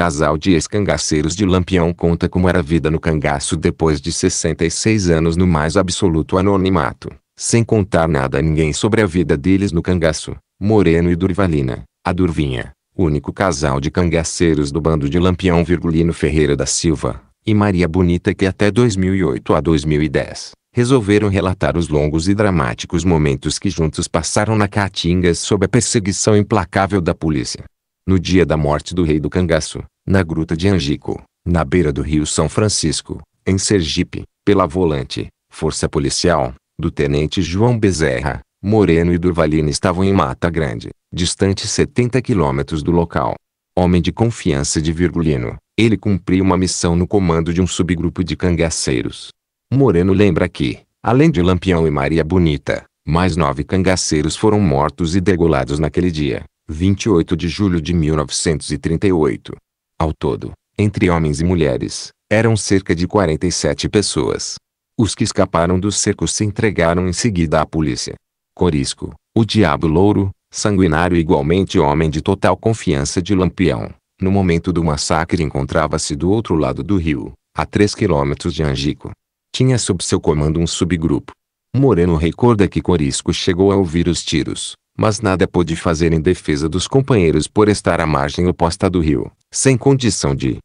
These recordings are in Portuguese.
Casal de ex-cangaceiros de Lampião conta como era a vida no cangaço depois de 66 anos no mais absoluto anonimato, sem contar nada a ninguém sobre a vida deles no cangaço. Moreno e Durvalina, a Durvinha, único casal de cangaceiros do bando de Lampião Virgulino Ferreira da Silva, e Maria Bonita que até 2008 a 2010 resolveram relatar os longos e dramáticos momentos que juntos passaram na Caatinga sob a perseguição implacável da polícia no dia da morte do rei do cangaço, na Gruta de Angico, na beira do rio São Francisco, em Sergipe, pela volante, força policial, do tenente João Bezerra, Moreno e Durvalina estavam em Mata Grande, distante 70 quilômetros do local. Homem de confiança de Virgulino, ele cumpriu uma missão no comando de um subgrupo de cangaceiros. Moreno lembra que, além de Lampião e Maria Bonita, mais nove cangaceiros foram mortos e degolados naquele dia. 28 de julho de 1938. Ao todo, entre homens e mulheres, eram cerca de 47 pessoas. Os que escaparam do cerco se entregaram em seguida à polícia. Corisco, o diabo louro, sanguinário igualmente homem de total confiança de Lampião, no momento do massacre encontrava-se do outro lado do rio, a 3 quilômetros de Angico. Tinha sob seu comando um subgrupo. Moreno recorda que Corisco chegou a ouvir os tiros, mas nada pôde fazer em defesa dos companheiros por estar à margem oposta do rio, sem condição de.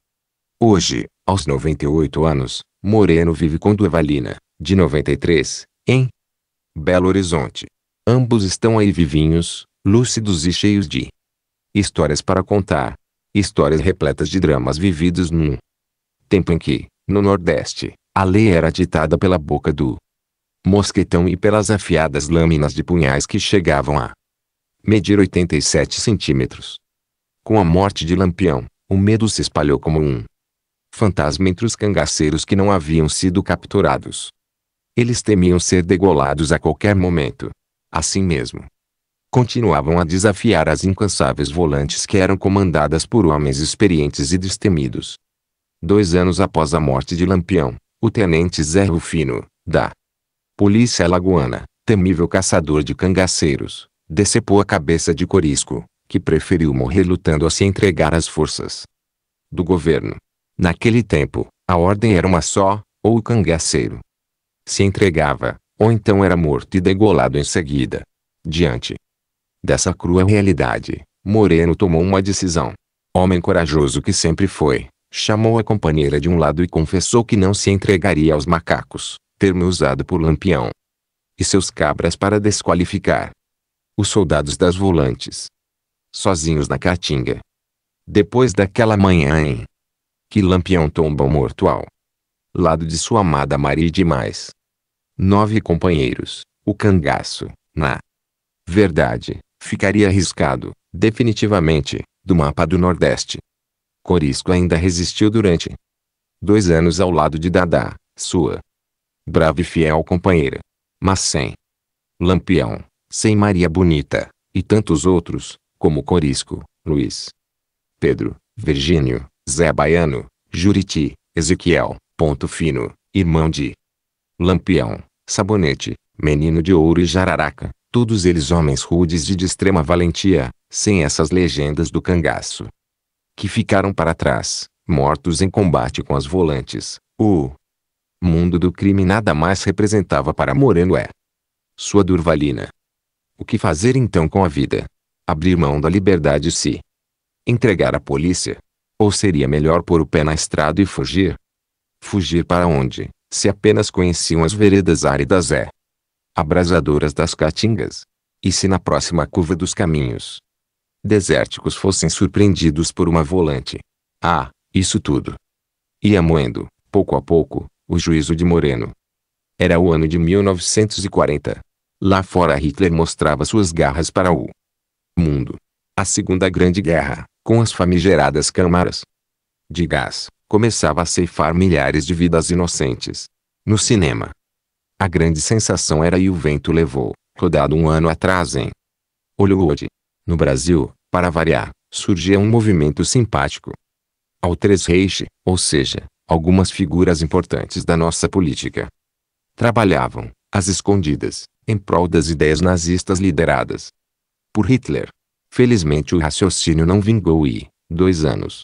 Hoje, aos 98 anos, Moreno vive com Duvalina, de 93, em Belo Horizonte. Ambos estão aí vivinhos, lúcidos e cheios de histórias para contar, histórias repletas de dramas vividos num tempo em que, no Nordeste, a lei era ditada pela boca do mosquetão e pelas afiadas lâminas de punhais que chegavam a medir 87 centímetros. Com a morte de Lampião, o medo se espalhou como um fantasma entre os cangaceiros que não haviam sido capturados. Eles temiam ser degolados a qualquer momento. Assim mesmo. Continuavam a desafiar as incansáveis volantes que eram comandadas por homens experientes e destemidos. Dois anos após a morte de Lampião, o tenente Zé Rufino, da Polícia Lagoana, temível caçador de cangaceiros, decepou a cabeça de Corisco, que preferiu morrer lutando a se entregar às forças do governo. Naquele tempo, a ordem era uma só, ou o cangaceiro se entregava, ou então era morto e degolado em seguida. Diante dessa crua realidade, Moreno tomou uma decisão. Homem corajoso que sempre foi, chamou a companheira de um lado e confessou que não se entregaria aos macacos, termo usado por Lampião e seus cabras para desqualificar os soldados das volantes. Sozinhos na caatinga. Depois daquela manhã em que Lampião tomba o mortual. Lado de sua amada Maria e de nove companheiros, o cangaço, na verdade, ficaria arriscado, definitivamente, do mapa do Nordeste. Corisco ainda resistiu durante dois anos ao lado de Dadá, sua brava e fiel companheira. Mas sem Lampião, sem Maria Bonita, e tantos outros, como Corisco, Luiz, Pedro, Virgínio, Zé Baiano, Juriti, Ezequiel, Ponto Fino, irmão de Lampião, Sabonete, Menino de Ouro e Jararaca, todos eles homens rudes e de extrema valentia, sem essas legendas do cangaço. Que ficaram para trás, mortos em combate com as volantes, o mundo do crime nada mais representava para Moreno é sua Durvalina, o que fazer então com a vida? Abrir mão da liberdade e se entregar à polícia? Ou seria melhor pôr o pé na estrada e fugir? Fugir para onde, se apenas conheciam as veredas áridas é abrasadoras das caatingas? E se na próxima curva dos caminhos desérticos fossem surpreendidos por uma volante? Ah, isso tudo. Ia moendo, pouco a pouco, o juízo de Moreno. Era o ano de 1940. Lá fora Hitler mostrava suas garras para o mundo. A Segunda Grande Guerra, com as famigeradas câmaras de gás, começava a ceifar milhares de vidas inocentes. No cinema, a grande sensação era E o Vento Levou, rodado um ano atrás em Hollywood. No Brasil, para variar, surgia um movimento simpático ao Três Reich, ou seja, algumas figuras importantes da nossa política trabalhavam, às escondidas, em prol das ideias nazistas lideradas por Hitler. Felizmente o raciocínio não vingou e, dois anos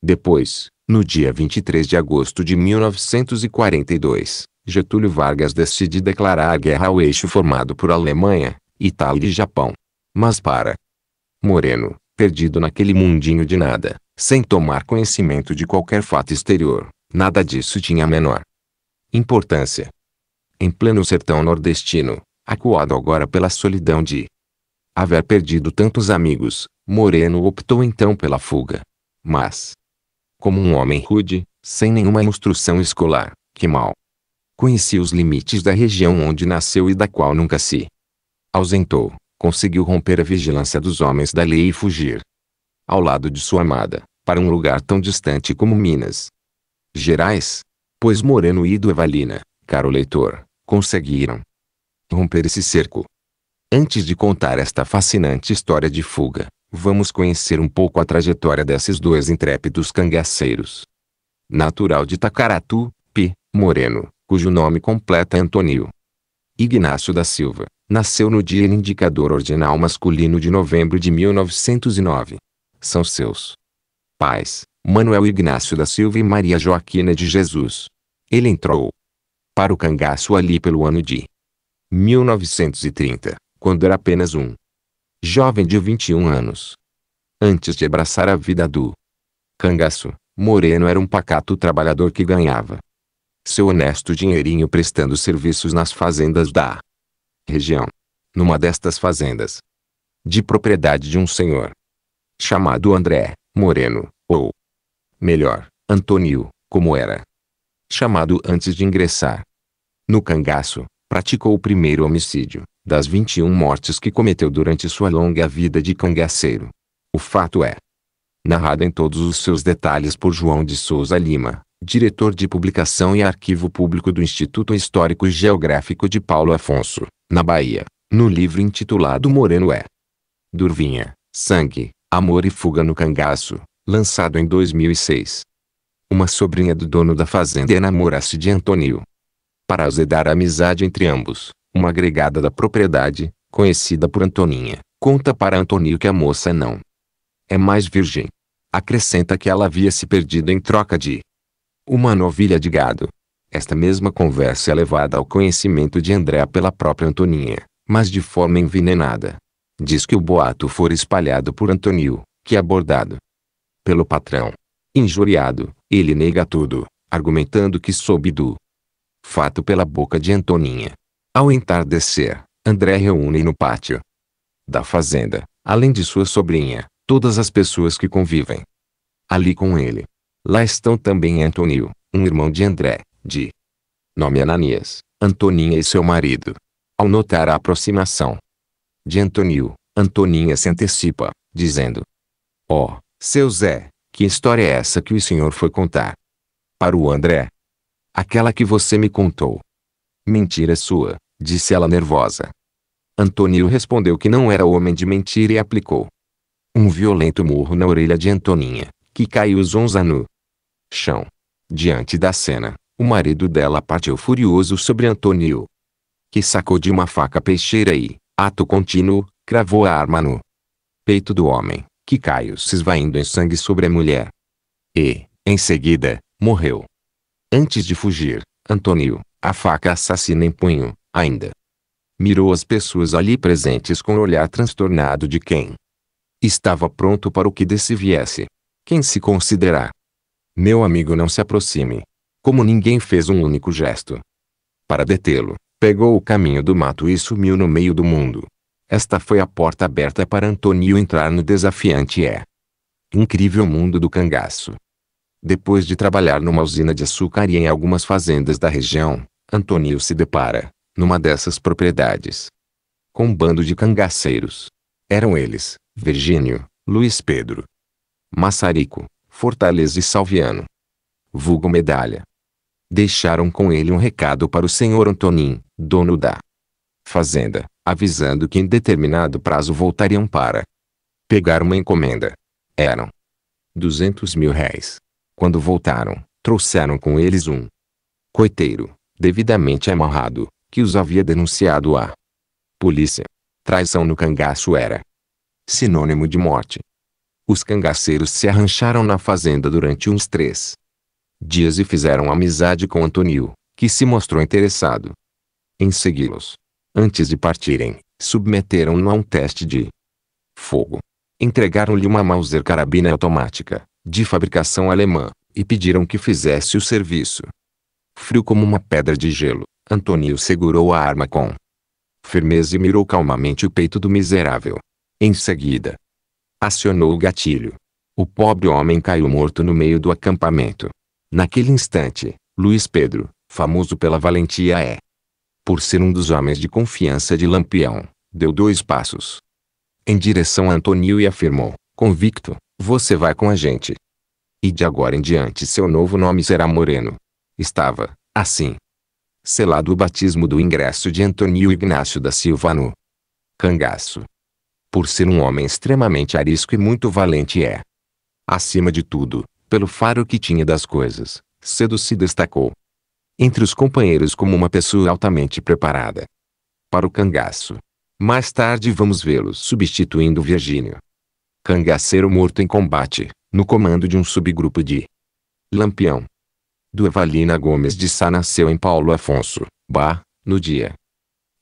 depois, no dia 23 de agosto de 1942, Getúlio Vargas decide declarar a guerra ao eixo formado por Alemanha, Itália e Japão. Mas para Moreno, perdido naquele mundinho de nada, sem tomar conhecimento de qualquer fato exterior, nada disso tinha a menor importância. Em pleno sertão nordestino, Acuado agora pela solidão de haver perdido tantos amigos, Moreno optou então pela fuga. Mas, como um homem rude, sem nenhuma instrução escolar, que mal conhecia os limites da região onde nasceu e da qual nunca se ausentou, conseguiu romper a vigilância dos homens da lei e fugir, ao lado de sua amada, para um lugar tão distante como Minas Gerais. Pois Moreno e do Evalina, caro leitor, conseguiram romper esse cerco. Antes de contar esta fascinante história de fuga, vamos conhecer um pouco a trajetória desses dois intrépidos cangaceiros. Natural de Tacaratu, P. Moreno, cujo nome completo é Antônio Ignacio da Silva, nasceu no dia indicador ordinal masculino de novembro de 1909. São seus pais, Manuel Ignacio da Silva e Maria Joaquina de Jesus. Ele entrou para o cangaço ali pelo ano de 1930, quando era apenas um jovem de 21 anos. Antes de abraçar a vida do cangaço, Moreno era um pacato trabalhador que ganhava seu honesto dinheirinho prestando serviços nas fazendas da região. Numa destas fazendas, de propriedade de um senhor chamado André Moreno, ou melhor, Antônio, como era chamado antes de ingressar no cangaço, praticou o primeiro homicídio, das 21 mortes que cometeu durante sua longa vida de cangaceiro. O fato é narrado em todos os seus detalhes por João de Souza Lima, diretor de publicação e arquivo público do Instituto Histórico e Geográfico de Paulo Afonso, na Bahia, no livro intitulado Moreno é Durvinha, Sangue, Amor e Fuga no Cangaço, lançado em 2006. Uma sobrinha do dono da fazenda enamora-se de Antônio, para azedar a amizade entre ambos. Uma agregada da propriedade, conhecida por Antoninha, conta para Antoninho que a moça não é mais virgem. Acrescenta que ela havia se perdido em troca de uma novilha de gado. Esta mesma conversa é levada ao conhecimento de André pela própria Antoninha, mas de forma envenenada. Diz que o boato foi espalhado por Antonio, que é abordado pelo patrão. Injuriado, ele nega tudo, argumentando que soube do fato pela boca de Antoninha. Ao entardecer, André reúne no pátio da fazenda, além de sua sobrinha, todas as pessoas que convivem ali com ele. Lá estão também Antônio, um irmão de André, de nome Ananias, Antoninha e seu marido. Ao notar a aproximação de Antônio, Antoninha se antecipa, dizendo: Ó, oh, seu Zé, que história é essa que o senhor foi contar? Para o André, Aquela que você me contou. Mentira sua, disse ela nervosa. Antônio respondeu que não era homem de mentira e aplicou um violento murro na orelha de Antoninha, que caiu zonza no chão. Diante da cena, o marido dela partiu furioso sobre Antônio, que sacou de uma faca peixeira e, ato contínuo, cravou a arma no peito do homem, que caiu se esvaindo em sangue sobre a mulher. E, em seguida, morreu. Antes de fugir, Antônio, a faca assassina em punho, ainda mirou as pessoas ali presentes com o olhar transtornado de quem estava pronto para o que desse viesse. Quem se considerar? Meu amigo não se aproxime. Como ninguém fez um único gesto para detê-lo, pegou o caminho do mato e sumiu no meio do mundo. Esta foi a porta aberta para Antônio entrar no desafiante é incrível mundo do cangaço. Depois de trabalhar numa usina de açúcar e em algumas fazendas da região, Antônio se depara, numa dessas propriedades, com um bando de cangaceiros. Eram eles, Virgínio, Luiz Pedro, Massarico, Fortaleza e Salviano. Vulgo Medalha. Deixaram com ele um recado para o senhor Antonin, dono da fazenda, avisando que em determinado prazo voltariam para pegar uma encomenda. Eram 200 mil réis. Quando voltaram, trouxeram com eles um coiteiro, devidamente amarrado, que os havia denunciado à polícia. Traição no cangaço era sinônimo de morte. Os cangaceiros se arrancharam na fazenda durante uns três dias e fizeram amizade com Antonio, que se mostrou interessado em segui-los. Antes de partirem, submeteram-no a um teste de fogo. Entregaram-lhe uma Mauser carabina automática, de fabricação alemã, e pediram que fizesse o serviço. Frio como uma pedra de gelo, Antônio segurou a arma com firmeza e mirou calmamente o peito do miserável. Em seguida, acionou o gatilho. O pobre homem caiu morto no meio do acampamento. Naquele instante, Luiz Pedro, famoso pela valentia é, por ser um dos homens de confiança de Lampião, deu dois passos em direção a Antônio e afirmou, convicto, você vai com a gente. E de agora em diante seu novo nome será Moreno. Estava, assim, selado o batismo do ingresso de Antônio Ignacio da Silva no cangaço. Por ser um homem extremamente arisco e muito valente é, acima de tudo, pelo faro que tinha das coisas, cedo se destacou entre os companheiros como uma pessoa altamente preparada para o cangaço. Mais tarde vamos vê-lo substituindo Virgínio. Cangaceiro morto em combate, no comando de um subgrupo de Lampião. Duvalina Gomes de Sá nasceu em Paulo Afonso, Bar, no dia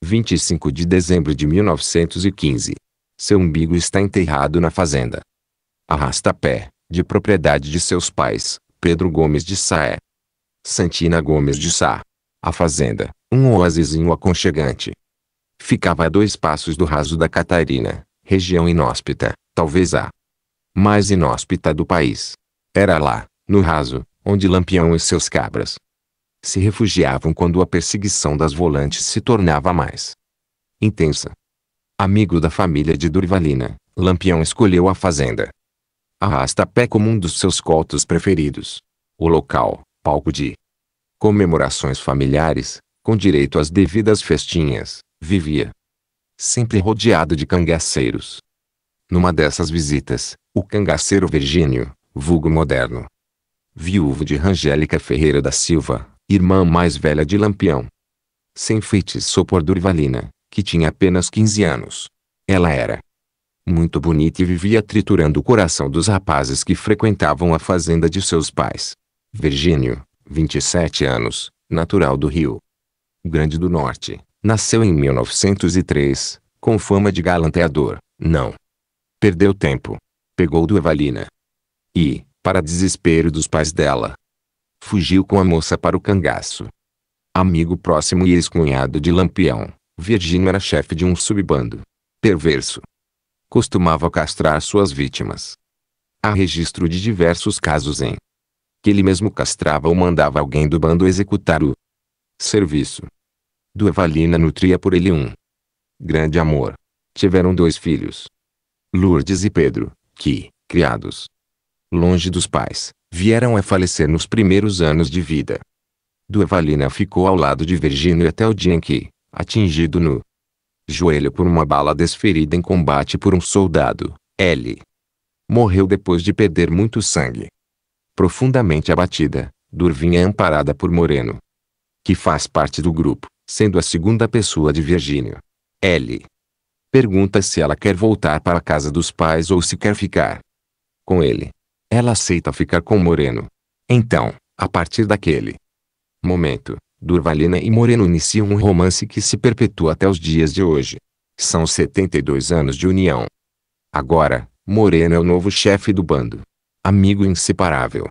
25 de dezembro de 1915. Seu umbigo está enterrado na fazenda. Arrasta-pé, de propriedade de seus pais, Pedro Gomes de Sá é Santina Gomes de Sá. A fazenda, um oásisinho aconchegante. Ficava a dois passos do raso da Catarina, região inóspita talvez a mais inóspita do país. Era lá, no raso, onde Lampião e seus cabras se refugiavam quando a perseguição das volantes se tornava mais intensa. Amigo da família de Durvalina, Lampião escolheu a fazenda. Arrasta-pé como um dos seus cotos preferidos. O local, palco de comemorações familiares, com direito às devidas festinhas, vivia sempre rodeado de cangaceiros, numa dessas visitas, o cangaceiro Virgínio, vulgo moderno, viúvo de Rangélica Ferreira da Silva, irmã mais velha de Lampião, sem enfeitiçou por Durvalina, que tinha apenas 15 anos. Ela era muito bonita e vivia triturando o coração dos rapazes que frequentavam a fazenda de seus pais. Virgínio, 27 anos, natural do Rio Grande do Norte, nasceu em 1903, com fama de galanteador, não Perdeu tempo. Pegou do Evalina. E, para desespero dos pais dela, fugiu com a moça para o cangaço. Amigo próximo e ex-cunhado de Lampião, Virgínio era chefe de um subbando. Perverso. Costumava castrar suas vítimas. Há registro de diversos casos em que ele mesmo castrava ou mandava alguém do bando executar o serviço. Evalina nutria por ele um grande amor. Tiveram dois filhos. Lourdes e Pedro, que, criados longe dos pais, vieram a falecer nos primeiros anos de vida. Duevalina ficou ao lado de Virgínio até o dia em que, atingido no joelho por uma bala desferida em combate por um soldado, L. Morreu depois de perder muito sangue. Profundamente abatida, Durvinha é amparada por Moreno, que faz parte do grupo, sendo a segunda pessoa de Virgínio. L. Pergunta se ela quer voltar para a casa dos pais ou se quer ficar com ele. Ela aceita ficar com Moreno. Então, a partir daquele momento, Durvalina e Moreno iniciam um romance que se perpetua até os dias de hoje. São 72 anos de união. Agora, Moreno é o novo chefe do bando. Amigo inseparável.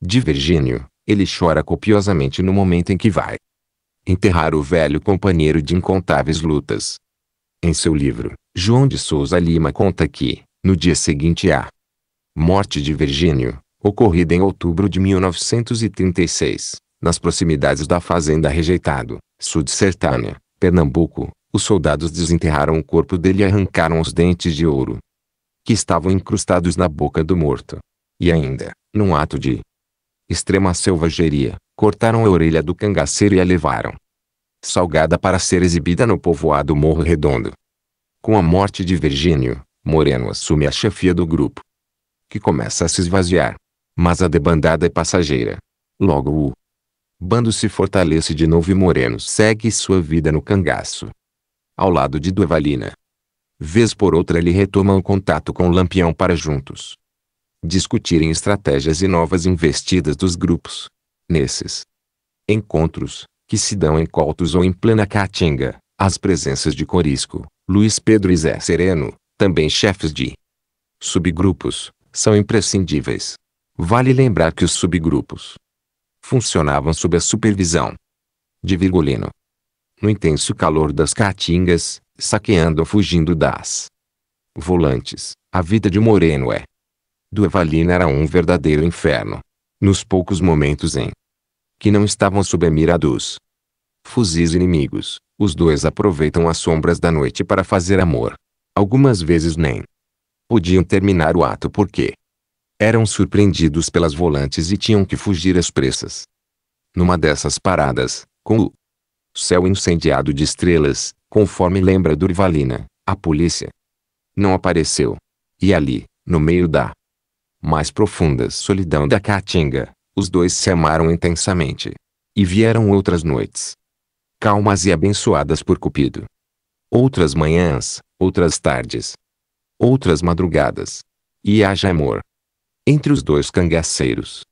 De Virgínio, ele chora copiosamente no momento em que vai enterrar o velho companheiro de incontáveis lutas. Em seu livro, João de Souza Lima conta que, no dia seguinte à morte de Virgínio, ocorrida em outubro de 1936, nas proximidades da Fazenda Rejeitado, sul de Sertânia, Pernambuco, os soldados desenterraram o corpo dele e arrancaram os dentes de ouro que estavam incrustados na boca do morto. E ainda, num ato de extrema selvageria, cortaram a orelha do cangaceiro e a levaram, salgada para ser exibida no povoado Morro Redondo. Com a morte de Virgínio, Moreno assume a chefia do grupo, que começa a se esvaziar. Mas a debandada é passageira. Logo o bando se fortalece de novo e Moreno segue sua vida no cangaço. Ao lado de Duvalina. Vez por outra ele retoma o contato com Lampião para juntos discutirem estratégias e novas investidas dos grupos. Nesses encontros, que se dão em coltos ou em plena Caatinga, as presenças de Corisco, Luiz Pedro e Zé Sereno, também chefes de subgrupos, são imprescindíveis. Vale lembrar que os subgrupos funcionavam sob a supervisão de Virgulino. No intenso calor das caatingas, saqueando ou fugindo das volantes, a vida de Moreno é. Do Evalina era um verdadeiro inferno. Nos poucos momentos em que não estavam sob a mira dos fuzis inimigos. Os dois aproveitam as sombras da noite para fazer amor. Algumas vezes nem podiam terminar o ato porque eram surpreendidos pelas volantes e tinham que fugir às pressas. Numa dessas paradas, com o céu incendiado de estrelas, conforme lembra Durvalina, a polícia não apareceu. E ali, no meio da mais profunda solidão da caatinga, os dois se amaram intensamente. E vieram outras noites. Calmas e abençoadas por Cupido. Outras manhãs, outras tardes. Outras madrugadas. E haja amor. Entre os dois cangaceiros.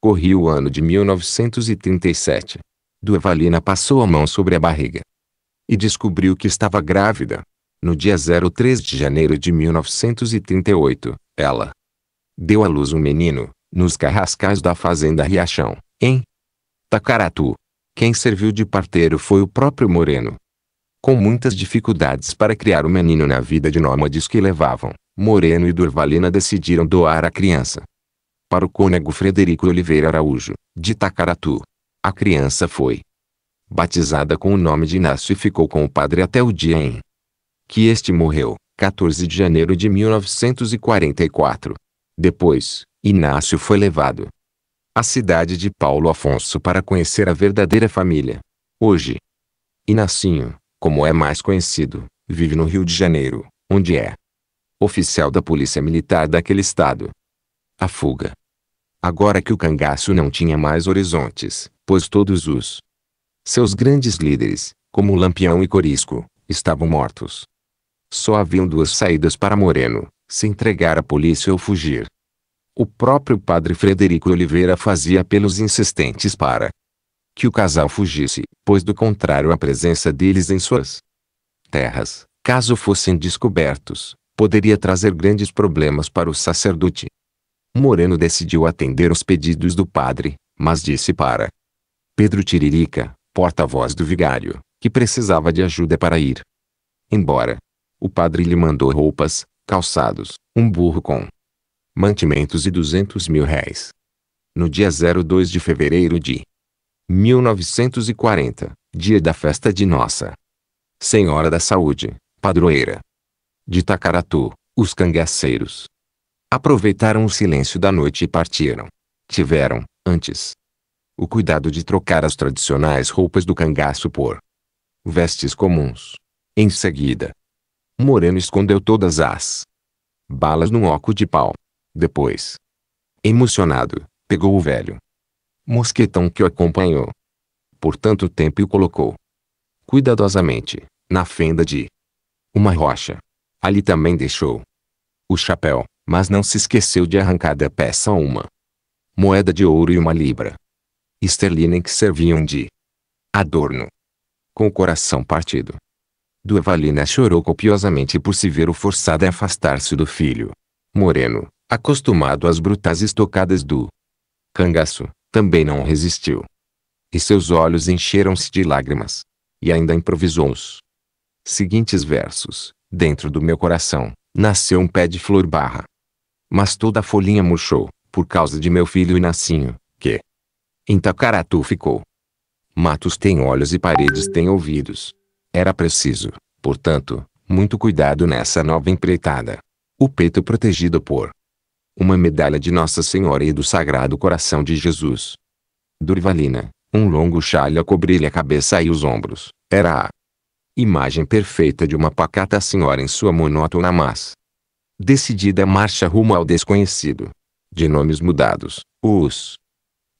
Corria o ano de 1937. Duevalina passou a mão sobre a barriga. E descobriu que estava grávida. No dia 03 de janeiro de 1938, ela deu à luz um menino, nos carrascais da fazenda Riachão, em Tacaratu. Quem serviu de parteiro foi o próprio Moreno. Com muitas dificuldades para criar o menino na vida de nômades que levavam, Moreno e Durvalina decidiram doar a criança. Para o cônego Frederico Oliveira Araújo, de Tacaratu. A criança foi batizada com o nome de Inácio e ficou com o padre até o dia em que este morreu, 14 de janeiro de 1944. Depois, Inácio foi levado à cidade de Paulo Afonso para conhecer a verdadeira família. Hoje, Inacinho, como é mais conhecido, vive no Rio de Janeiro, onde é oficial da Polícia Militar daquele estado. A fuga. Agora que o cangaço não tinha mais horizontes, pois todos os seus grandes líderes, como Lampião e Corisco, estavam mortos. Só haviam duas saídas para Moreno: se entregar à polícia ou fugir. O próprio padre Frederico Oliveira fazia apelos insistentes para que o casal fugisse, pois do contrário a presença deles em suas terras, caso fossem descobertos, poderia trazer grandes problemas para o sacerdote. Moreno decidiu atender os pedidos do padre, mas disse para Pedro Tiririca, porta-voz do vigário, que precisava de ajuda para ir embora. O padre lhe mandou roupas, calçados, um burro com mantimentos e 200 mil réis. No dia 02 de fevereiro de 1940, dia da festa de Nossa Senhora da Saúde, padroeira de Tacaratu, os cangaceiros aproveitaram o silêncio da noite e partiram. Tiveram, antes, o cuidado de trocar as tradicionais roupas do cangaço por vestes comuns. Em seguida, Moreno escondeu todas as balas num oco de pau. Depois, emocionado, pegou o velho mosquetão que o acompanhou por tanto tempo e o colocou cuidadosamente na fenda de uma rocha. Ali também deixou o chapéu, mas não se esqueceu de arrancar da peça uma moeda de ouro e uma libra esterlina que serviam de adorno. Com o coração partido, Duvalina chorou copiosamente por se ver o forçado a afastar-se do filho moreno acostumado às brutais estocadas do cangaço, também não resistiu. E seus olhos encheram-se de lágrimas. E ainda improvisou os seguintes versos. Dentro do meu coração, nasceu um pé de flor barra. Mas toda a folhinha murchou, por causa de meu filho Inacinho, que em Tacaratu ficou. Matos tem olhos e paredes tem ouvidos. Era preciso, portanto, muito cuidado nessa nova empreitada. O peito protegido por uma medalha de Nossa Senhora e do Sagrado Coração de Jesus. Durvalina, um longo chale a cobrir-lhe a cabeça e os ombros, era a imagem perfeita de uma pacata senhora em sua monótona mas decidida marcha rumo ao desconhecido. De nomes mudados, os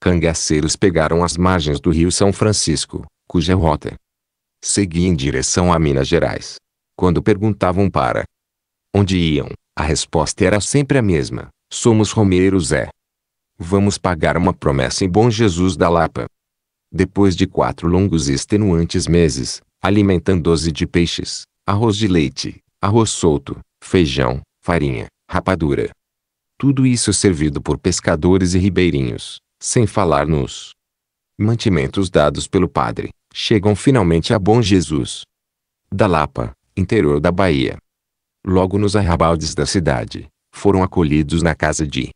cangaceiros pegaram as margens do rio São Francisco, cuja rota seguia em direção a Minas Gerais. Quando perguntavam para onde iam, a resposta era sempre a mesma. Somos Romeiros é. Vamos pagar uma promessa em Bom Jesus da Lapa. Depois de quatro longos e extenuantes meses, alimentando-se de peixes, arroz de leite, arroz solto, feijão, farinha, rapadura. Tudo isso servido por pescadores e ribeirinhos, sem falar nos mantimentos dados pelo padre, chegam finalmente a Bom Jesus. Da Lapa, interior da Bahia. Logo nos arrabaldes da cidade, foram acolhidos na casa de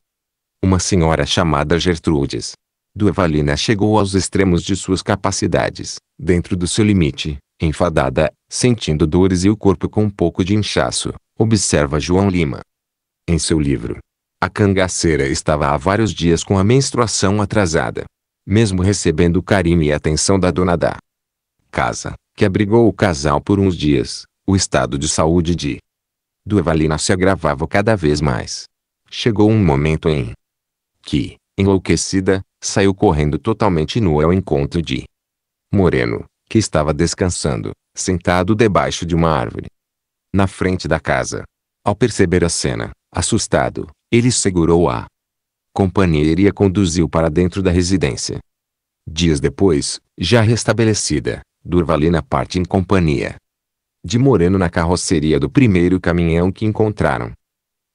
uma senhora chamada Gertrudes. Duvalina chegou aos extremos de suas capacidades, dentro do seu limite, enfadada, sentindo dores e o corpo com um pouco de inchaço, observa João Lima. Em seu livro, a cangaceira estava há vários dias com a menstruação atrasada, mesmo recebendo carinho e atenção da dona da casa, que abrigou o casal por uns dias. O estado de saúde de do Evalina se agravava cada vez mais. Chegou um momento em que, enlouquecida, saiu correndo totalmente nua ao encontro de Moreno, que estava descansando, sentado debaixo de uma árvore. Na frente da casa. Ao perceber a cena, assustado, ele segurou a companheira e a conduziu para dentro da residência. Dias depois, já restabelecida, Durvalina parte em companhia de Moreno na carroceria do primeiro caminhão que encontraram.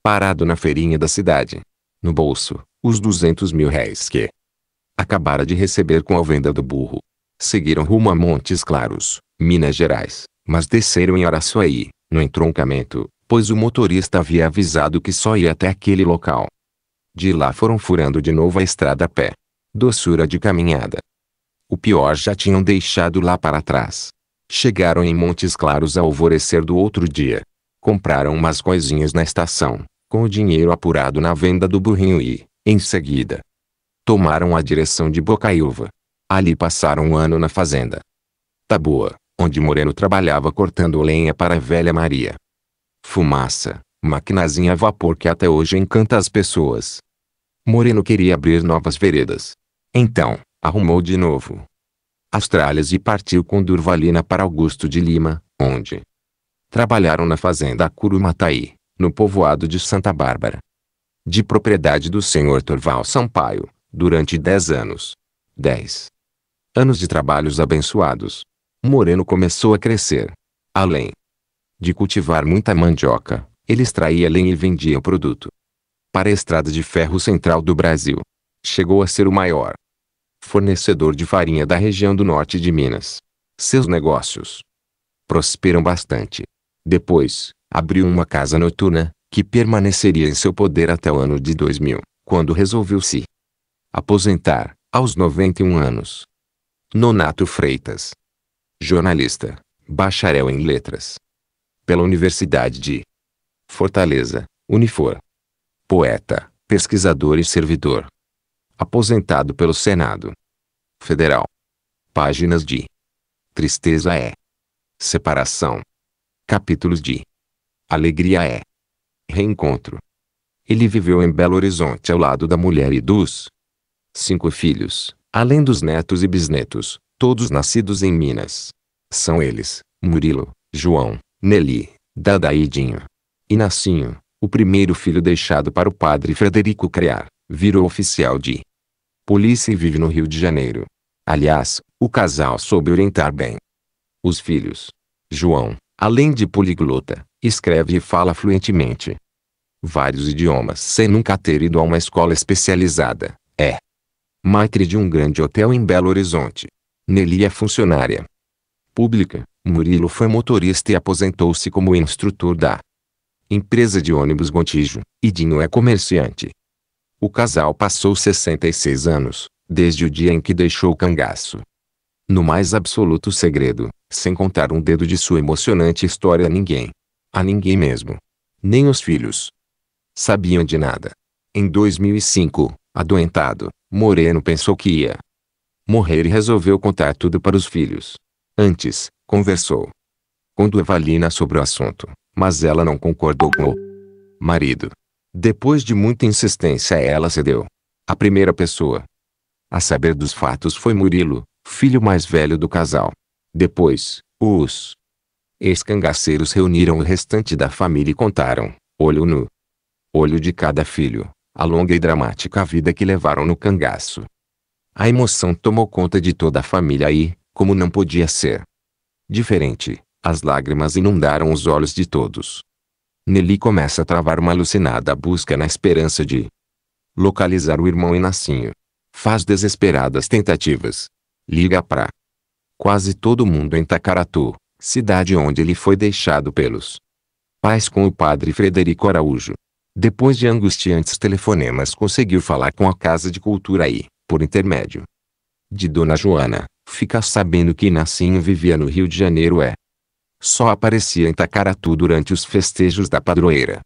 Parado na feirinha da cidade. No bolso, os duzentos mil réis que acabara de receber com a venda do burro. Seguiram rumo a Montes Claros, Minas Gerais, mas desceram em Araçuaí, no entroncamento, pois o motorista havia avisado que só ia até aquele local. De lá foram furando de novo a estrada a pé. Doçura de caminhada. O pior já tinham deixado lá para trás. Chegaram em Montes Claros ao alvorecer do outro dia. Compraram umas coisinhas na estação, com o dinheiro apurado na venda do burrinho e, em seguida, tomaram a direção de Bocaiúva. Ali passaram um ano na fazenda. Taboa, onde Moreno trabalhava cortando lenha para a velha Maria. Fumaça, maquinazinha a vapor que até hoje encanta as pessoas. Moreno queria abrir novas veredas. Então, arrumou de novo as tralhas e partiu com Durvalina para Augusto de Lima, onde trabalharam na fazenda Curumataí, no povoado de Santa Bárbara. De propriedade do senhor Torval Sampaio, durante dez anos. Dez anos de trabalhos abençoados. Moreno começou a crescer. Além de cultivar muita mandioca, ele extraía lenha e vendia o produto. Para a estrada de ferro central do Brasil. Chegou a ser o maior fornecedor de farinha da região do norte de Minas. Seus negócios prosperam bastante. Depois, abriu uma casa noturna, que permaneceria em seu poder até o ano de 2000, quando resolveu se aposentar, aos 91 anos. Nonato Freitas, jornalista, bacharel em letras, pela Universidade de Fortaleza, Unifor, poeta, pesquisador e servidor aposentado pelo Senado Federal. Páginas de Tristeza é Separação. Capítulos de Alegria é Reencontro. Ele viveu em Belo Horizonte ao lado da mulher e dos cinco filhos, além dos netos e bisnetos, todos nascidos em Minas. São eles, Murilo, João, Nelly, Dadaidinho e Nascinho, o primeiro filho deixado para o padre Frederico criar virou oficial de polícia e vive no Rio de Janeiro. Aliás, o casal soube orientar bem os filhos. João, além de poliglota, escreve e fala fluentemente vários idiomas sem nunca ter ido a uma escola especializada. É maitre de um grande hotel em Belo Horizonte. Nelly é funcionária pública. Murilo foi motorista e aposentou-se como instrutor da empresa de ônibus Gontijo, e Dinho é comerciante. O casal passou 66 anos, desde o dia em que deixou o cangaço. No mais absoluto segredo, sem contar um dedo de sua emocionante história a ninguém. A ninguém mesmo. Nem os filhos. Sabiam de nada. Em 2005, adoentado, Moreno pensou que ia morrer e resolveu contar tudo para os filhos. Antes, conversou com Duvalina sobre o assunto, mas ela não concordou com o marido. Depois de muita insistência ela cedeu. A primeira pessoa a saber dos fatos foi Murilo, filho mais velho do casal. Depois, os escangaceiros reuniram o restante da família e contaram, olho no olho de cada filho, a longa e dramática vida que levaram no cangaço. A emoção tomou conta de toda a família e, como não podia ser diferente, as lágrimas inundaram os olhos de todos. Nelly começa a travar uma alucinada busca na esperança de localizar o irmão Inacinho. Faz desesperadas tentativas. Liga pra quase todo mundo em Tacaratu, cidade onde ele foi deixado pelos pais com o padre Frederico Araújo. Depois de angustiantes telefonemas conseguiu falar com a Casa de Cultura e, por intermédio de Dona Joana, fica sabendo que Inacinho vivia no Rio de Janeiro é só aparecia em Tacaratu durante os festejos da padroeira.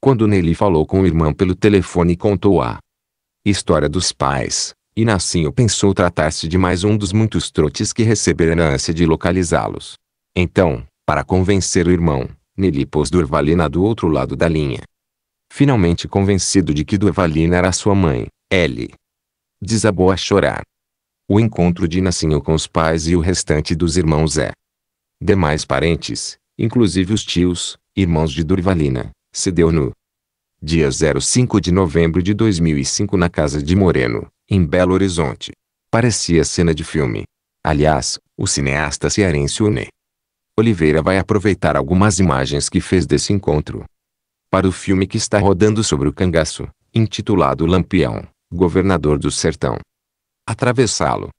Quando Nelly falou com o irmão pelo telefone e contou a história dos pais, Inacinho pensou tratar-se de mais um dos muitos trotes que recebera na ânsia de localizá-los. Então, para convencer o irmão, Nelly pôs Durvalina do outro lado da linha. Finalmente convencido de que Durvalina era sua mãe, ele desabou a chorar. O encontro de Inacinho com os pais e o restante dos irmãos é demais parentes, inclusive os tios, irmãos de Durvalina, se deu no dia 05 de novembro de 2005 na casa de Moreno, em Belo Horizonte. Parecia cena de filme. Aliás, o cineasta cearense Une Oliveira vai aproveitar algumas imagens que fez desse encontro para o filme que está rodando sobre o cangaço, intitulado Lampião, Governador do Sertão. Atravessá-lo,